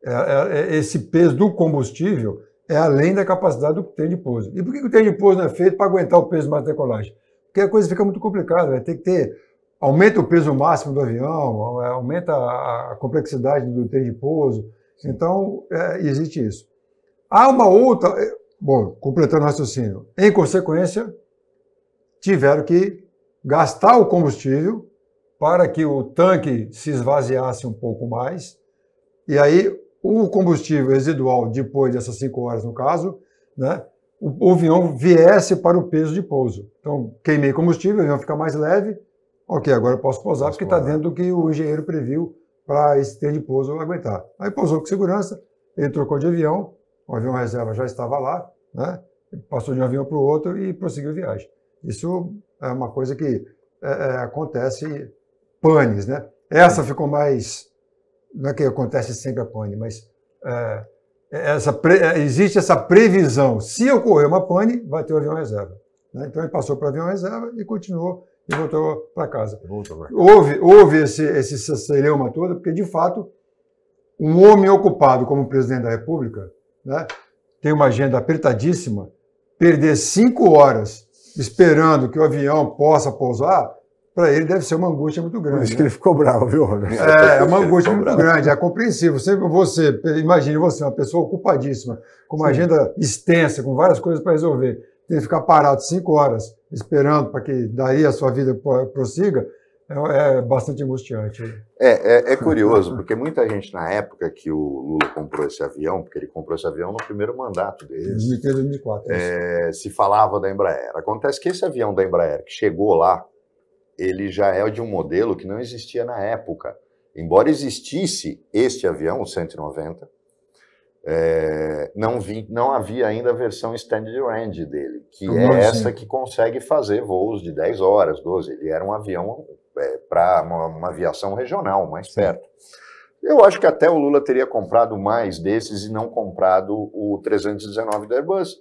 é, é, é, esse peso do combustível é além da capacidade do trem de pouso. E por que o trem de pouso não é feito para aguentar o peso da decolagem? Porque a coisa fica muito complicada, vai né? ter que ter, aumenta o peso máximo do avião, é, aumenta a complexidade do trem de pouso, então é, existe isso. Há uma outra, é, bom, completando o raciocínio, em consequência, tiveram que gastar o combustível para que o tanque se esvaziasse um pouco mais, e aí o combustível residual depois dessas cinco horas, no caso, né, o, o avião viesse para o peso de pouso. Então, queimei combustível, o avião fica mais leve, ok, agora eu posso pousar, posso porque está dentro do que o engenheiro previu para esse ter de pouso aguentar. Aí pousou com segurança, ele trocou de avião, o avião reserva já estava lá, né? passou de um avião para o outro e prosseguiu a viagem. Isso é uma coisa que é, é, acontece panes, né? Essa ficou mais não é que acontece sempre a pane, mas é, é essa pre, é, existe essa previsão. Se ocorrer uma pane, vai ter o avião reserva. Né? Então ele passou para o avião reserva e continuou e voltou para casa. Houve, houve esse, esse celeuma todo, porque de fato um homem ocupado como presidente da República né, tem uma agenda apertadíssima, perder cinco horas esperando que o avião possa pousar para ele deve ser uma angústia muito grande. Por isso né? que ele ficou bravo, viu, É, é uma angústia muito bravo. grande, é compreensível. Você, você, imagine você, uma pessoa ocupadíssima, com uma Sim. agenda extensa, com várias coisas para resolver, tem que ficar parado cinco horas esperando para que daí a sua vida prossiga, é, é bastante angustiante. Né? É, é, é curioso, porque muita gente na época que o Lula comprou esse avião, porque ele comprou esse avião no primeiro mandato dele. 2003, 2004. É, se falava da Embraer. Acontece que esse avião da Embraer, que chegou lá ele já é de um modelo que não existia na época. Embora existisse este avião, o 190, é, não, vi, não, havia ainda a versão standard range dele, que é essa que consegue fazer voos de 10 horas, 12. Ele era um avião é, para uma, uma, aviação regional, mais sim. perto. Eu acho que até o Lula teria comprado mais desses e não comprado o 319 da Airbus,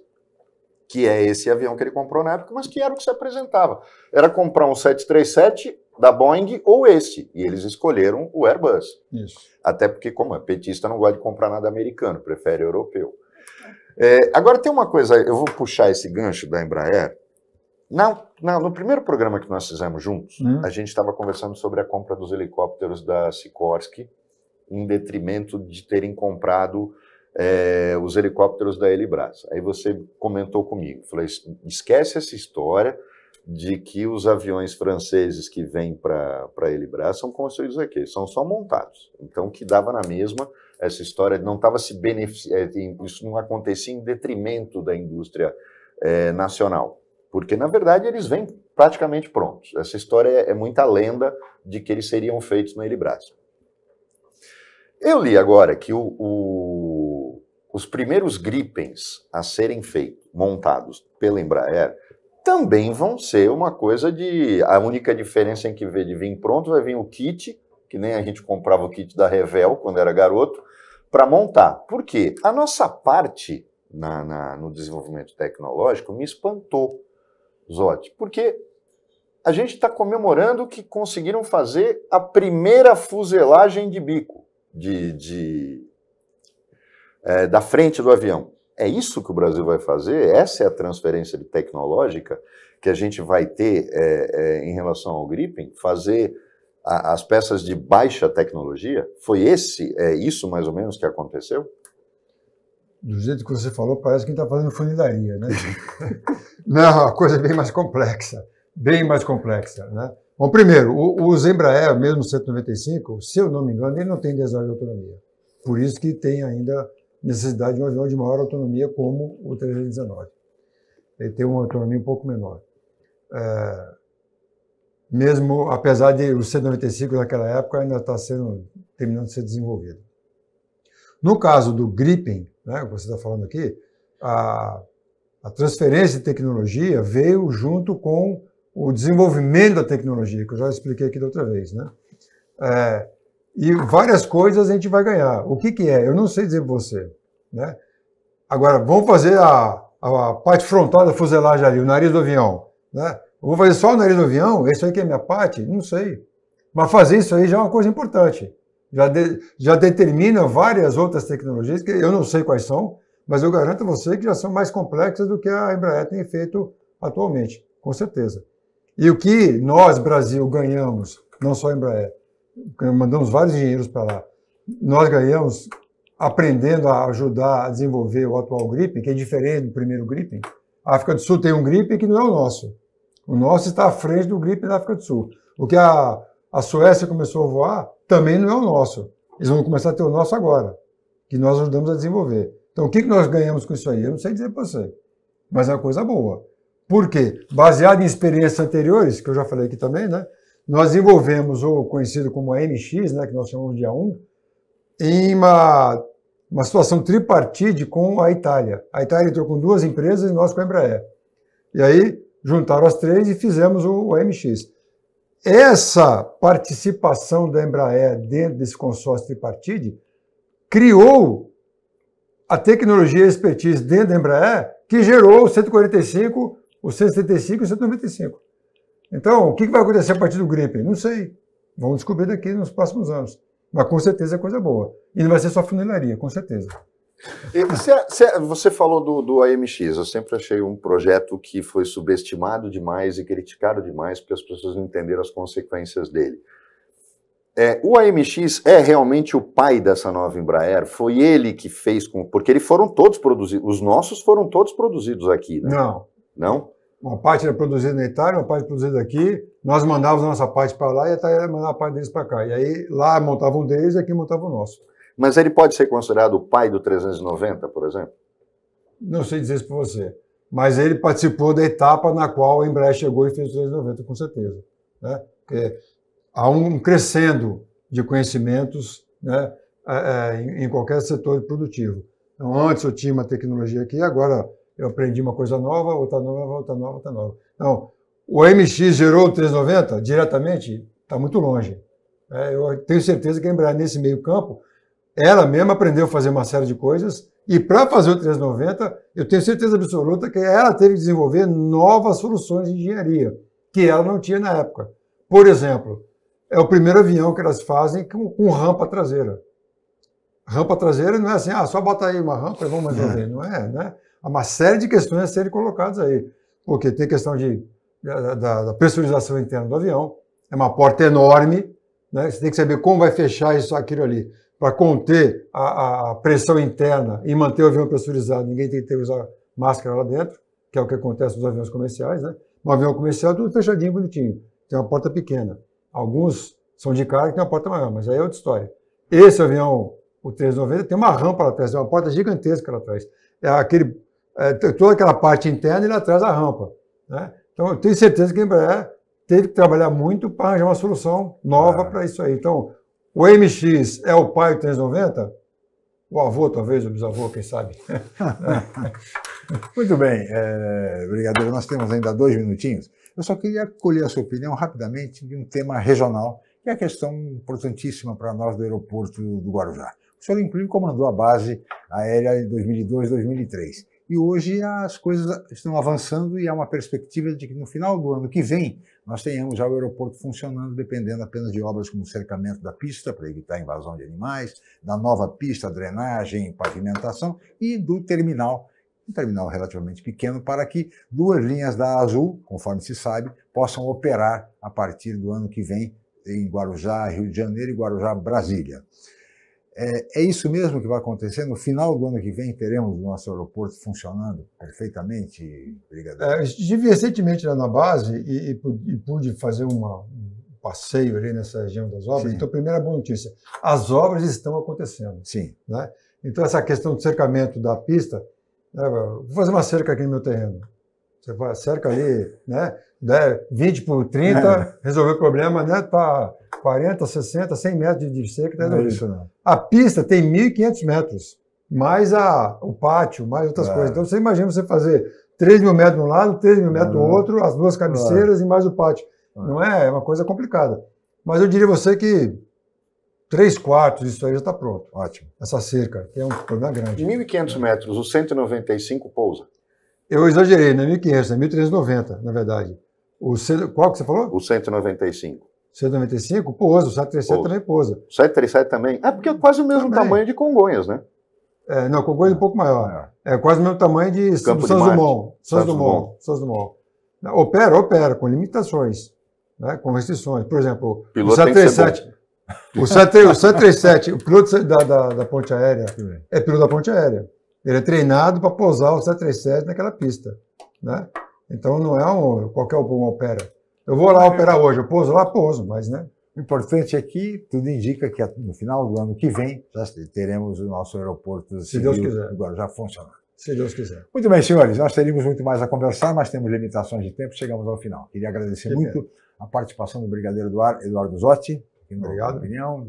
que é esse avião que ele comprou na época, mas que era o que se apresentava. Era comprar um 737 da Boeing ou esse, e eles escolheram o Airbus. Isso. Até porque, como é petista, não gosta de comprar nada americano, prefere europeu. É, agora tem uma coisa, eu vou puxar esse gancho da Embraer. Na, na no primeiro programa que nós fizemos juntos, hum. a gente estava conversando sobre a compra dos helicópteros da Sikorsky, em detrimento de terem comprado é, os helicópteros da Elibras. Aí você comentou comigo, falou: esquece essa história de que os aviões franceses que vêm para Elibras são construídos aqui, são só montados. Então, que dava na mesma essa história, não estava se beneficiando, é, isso não acontecia em detrimento da indústria é, nacional, porque na verdade eles vêm praticamente prontos. Essa história é, é muita lenda de que eles seriam feitos na Elibras. Eu li agora que o, o os primeiros gripens a serem feitos, montados pela Embraer, também vão ser uma coisa de. A única diferença em que vê de vir pronto vai vir o kit, que nem a gente comprava o kit da Revel quando era garoto, para montar. Por quê? A nossa parte na, na, no desenvolvimento tecnológico me espantou, Zote, porque a gente está comemorando que conseguiram fazer a primeira fuselagem de bico de, de é, da frente do avião. É isso que o Brasil vai fazer? Essa é a transferência tecnológica que a gente vai ter é, é, em relação ao gripping? Fazer a, as peças de baixa tecnologia? Foi esse, é isso mais ou menos que aconteceu? Do jeito que você falou, parece que está fazendo funilaria, né? Não, a coisa é bem mais complexa, bem mais complexa, né? Bom, primeiro, o Embraer, mesmo 195, se eu não me engano, ele não tem 10 horas de autonomia. Por isso que tem ainda necessidade de um avião de maior autonomia como o 319. Ele tem uma autonomia um pouco menor. É, mesmo apesar de o C-95 naquela época ainda está sendo terminando de ser desenvolvido. No caso do Gripen, né, que você está falando aqui, a, a transferência de tecnologia veio junto com o desenvolvimento da tecnologia, que eu já expliquei aqui da outra vez. Né? É, e várias coisas a gente vai ganhar. O que, que é? Eu não sei dizer para você. Né? Agora, vamos fazer a, a parte frontal da fuselagem ali, o nariz do avião. Né? Eu vou fazer só o nariz do avião? Isso aí que é minha parte? Não sei. Mas fazer isso aí já é uma coisa importante. Já, de, já determina várias outras tecnologias, que eu não sei quais são, mas eu garanto a você que já são mais complexas do que a Embraer tem feito atualmente, com certeza. E o que nós, Brasil, ganhamos, não só a Embraer, mandamos vários dinheiros para lá. Nós ganhamos aprendendo a ajudar a desenvolver o atual gripe, que é diferente do primeiro gripe. A África do Sul tem um gripe que não é o nosso. O nosso está à frente do gripe da África do Sul. O que a, a Suécia começou a voar também não é o nosso. Eles vão começar a ter o nosso agora, que nós ajudamos a desenvolver. Então, o que, que nós ganhamos com isso aí? Eu não sei dizer para você, mas é uma coisa boa. Por quê? Baseado em experiências anteriores, que eu já falei aqui também, né? nós envolvemos o conhecido como MX, né, que nós chamamos de A1, em uma, uma situação tripartite com a Itália. A Itália entrou com duas empresas e nós com a Embraer. E aí juntaram as três e fizemos o, AMX. MX. Essa participação da Embraer dentro desse consórcio tripartite criou a tecnologia e a expertise dentro da Embraer que gerou o 145, o 175 e o 195. Então, o que vai acontecer a partir do gripe? Não sei. Vamos descobrir daqui nos próximos anos. Mas com certeza é coisa boa. E não vai ser só funilaria, com certeza. Você, é, é, você falou do, do, AMX, eu sempre achei um projeto que foi subestimado demais e criticado demais porque as pessoas não entenderam as consequências dele. É, o AMX é realmente o pai dessa nova Embraer? Foi ele que fez com. Porque eles foram todos produzidos, os nossos foram todos produzidos aqui, né? Não. Não? uma parte era produzida na Itália, uma parte produzida aqui. Nós mandávamos a nossa parte para lá e a Itália mandava a parte deles para cá. E aí lá montavam um deles e aqui montavam o nosso. Mas ele pode ser considerado o pai do 390, por exemplo? Não sei dizer isso para você. Mas ele participou da etapa na qual a Embraer chegou e fez o 390, com certeza. Né? Porque há um crescendo de conhecimentos né, é, é, em qualquer setor produtivo. Então, antes eu tinha uma tecnologia aqui, agora eu aprendi uma coisa nova, outra nova, outra nova, outra nova. Não, o MX gerou o 390 diretamente, está muito longe. É, eu tenho certeza que a Embraer, nesse meio campo, ela mesma aprendeu a fazer uma série de coisas, e para fazer o 390, eu tenho certeza absoluta que ela teve que desenvolver novas soluções de engenharia, que ela não tinha na época. Por exemplo, é o primeiro avião que elas fazem com, com rampa traseira. Rampa traseira não é assim, ah, só bota aí uma rampa e vamos resolver. É. Não é, né? Há uma série de questões a serem colocadas aí, porque tem questão de, da, da pressurização interna do avião, é uma porta enorme, né? você tem que saber como vai fechar isso, aquilo ali, para conter a, a, pressão interna e manter o avião pressurizado. Ninguém tem que ter usar máscara lá dentro, que é o que acontece nos aviões comerciais. Né? Um avião comercial é tudo fechadinho, bonitinho, tem uma porta pequena. Alguns são de cara que tem uma porta maior, mas aí é outra história. Esse avião, o 390, tem uma rampa lá atrás, tem uma porta gigantesca lá atrás. É aquele é, toda aquela parte interna e lá atrás a rampa. Né? Então, eu tenho certeza que a Embraer teve que trabalhar muito para arranjar uma solução nova é. para isso aí. Então, o MX é o pai do 390? O avô, talvez, o bisavô, quem sabe. muito bem, é, brigadeiro, nós temos ainda dois minutinhos. Eu só queria colher a sua opinião rapidamente de um tema regional, que é a questão importantíssima para nós do aeroporto do Guarujá. O senhor, inclusive, comandou a base aérea em 2002, 2003. E hoje as coisas estão avançando e há uma perspectiva de que no final do ano que vem nós tenhamos já o aeroporto funcionando, dependendo apenas de obras como o cercamento da pista para evitar a invasão de animais, da nova pista, drenagem, pavimentação e do terminal, um terminal relativamente pequeno, para que duas linhas da Azul, conforme se sabe, possam operar a partir do ano que vem em Guarujá, Rio de Janeiro e Guarujá, Brasília. É, é, isso mesmo que vai acontecer? No final do ano que vem teremos o nosso aeroporto funcionando perfeitamente, brigadeiro? É, estive recentemente lá na base e, e, e pude fazer uma, um passeio ali nessa região das obras. Sim. Então, primeira boa notícia, as obras estão acontecendo. Sim. Né? Então, essa questão do cercamento da pista, né, vou fazer uma cerca aqui no meu terreno. Você vai, cerca ali, né? né, 20 por 30, é. resolveu o problema, né? Tá 40, 60, 100 metros de cerca, tá é isso, A pista tem 1.500 metros, mais a, o pátio, mais outras claro. É. coisas. Então você imagina você fazer 3 mil metros de um lado, 3 mil metros do é. outro, as duas cabeceiras claro. e mais o pátio. Claro. Não é, é uma coisa complicada. Mas eu diria você que Três quartos disso aí já está pronto. Ótimo. Essa cerca, que é um problema grande. 1.500 metros, o 195 pousa. Eu exagerei, não é 1.500, é 1.390, na verdade. O, qual que você falou? O 195. 195? Pousa, o 737 pouso. também pousa. O 737 também? É porque é quase o mesmo também. tamanho de Congonhas, né? É, não, Congonhas é um pouco maior. É, é quase o mesmo tamanho de Campo São Dumont. São Dumont. São Dumont. Opera, opera, com limitações, né, com restrições. Por exemplo, Piloto o 737. O 737, o piloto da, da, da ponte aérea é piloto da ponte aérea. Ele é treinado para pousar o 737 naquela pista. Né? Então não é um, qualquer um opera. Eu vou lá é. operar hoje, eu pouso lá, pouso, mas né? O importante é que tudo indica que no final do ano que vem já teremos o nosso aeroporto Se civil agora já funcionando. Se Deus quiser. Muito bem, senhores, nós teríamos muito mais a conversar, mas temos limitações de tempo, chegamos ao final. Queria agradecer muito a participação do Brigadeiro Eduardo Zotti, que Obrigado. opinião,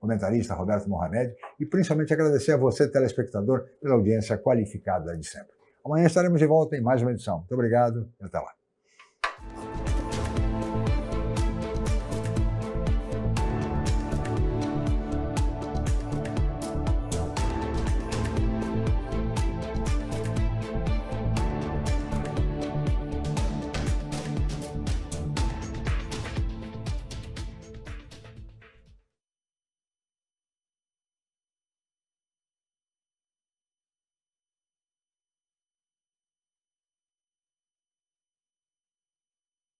comentarista Roberto Mohamed, e principalmente agradecer a você, telespectador, pela audiência qualificada de sempre. Amanhã estaremos de volta em mais uma edição. Muito obrigado e até lá.